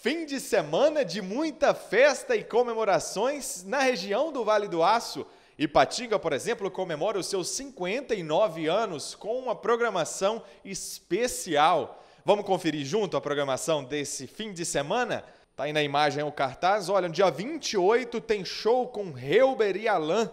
Fim de semana de muita festa e comemorações na região do Vale do Aço. Ipatinga, por exemplo, comemora os seus 59 anos com uma programação especial. Vamos conferir junto a programação desse fim de semana? Tá aí na imagem o cartaz. Olha, no dia 28 tem show com Reuber e Alain.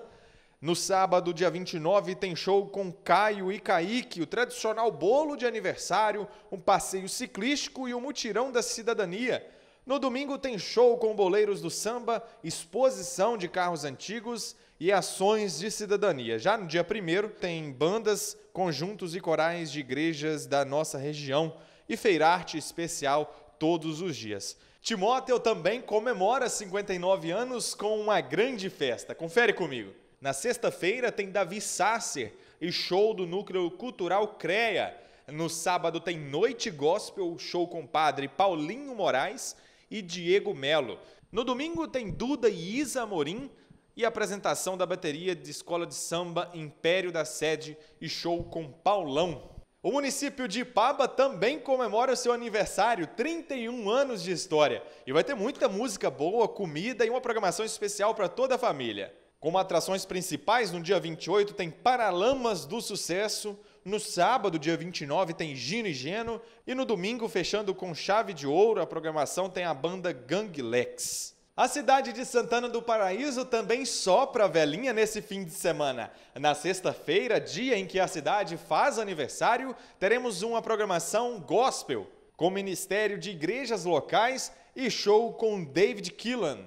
No sábado, dia 29, tem show com Caio e Kaique, o tradicional bolo de aniversário, um passeio ciclístico e o um mutirão da cidadania. No domingo tem show com boleiros do samba, exposição de carros antigos e ações de cidadania. Já no dia 1 tem bandas, conjuntos e corais de igrejas da nossa região e feirarte especial todos os dias. Timóteo também comemora 59 anos com uma grande festa. Confere comigo. Na sexta-feira tem Davi Sasser e show do Núcleo Cultural CREA. No sábado tem Noite Gospel, show com padre Paulinho Moraes e Diego Melo. No domingo tem Duda e Isa Morim e apresentação da bateria de escola de samba Império da Sede e show com Paulão. O município de Ipaba também comemora o seu aniversário, 31 anos de história. E vai ter muita música boa, comida e uma programação especial para toda a família. Como atrações principais, no dia 28 tem Paralamas do Sucesso, no sábado, dia 29, tem Gino e Geno, e no domingo, fechando com chave de ouro, a programação tem a banda Ganglex. A cidade de Santana do Paraíso também sopra velhinha nesse fim de semana. Na sexta-feira, dia em que a cidade faz aniversário, teremos uma programação gospel, com Ministério de Igrejas Locais e show com David Killan.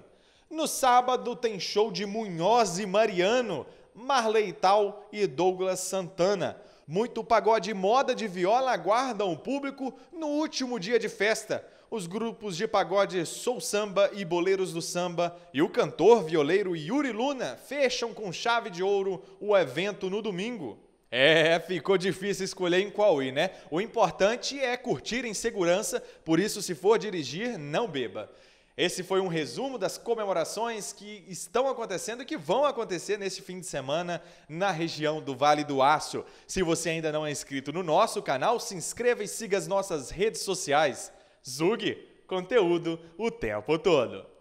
No sábado tem show de Munhoz e Mariano, Marley Tal e Douglas Santana. Muito pagode moda de viola aguardam o público no último dia de festa. Os grupos de pagode Sou Samba e Boleiros do Samba e o cantor violeiro Yuri Luna fecham com chave de ouro o evento no domingo. É, ficou difícil escolher em qual ir, né? O importante é curtir em segurança, por isso, se for dirigir, não beba. Esse foi um resumo das comemorações que estão acontecendo e que vão acontecer neste fim de semana na região do Vale do Aço. Se você ainda não é inscrito no nosso canal, se inscreva e siga as nossas redes sociais. Zug, conteúdo o tempo todo.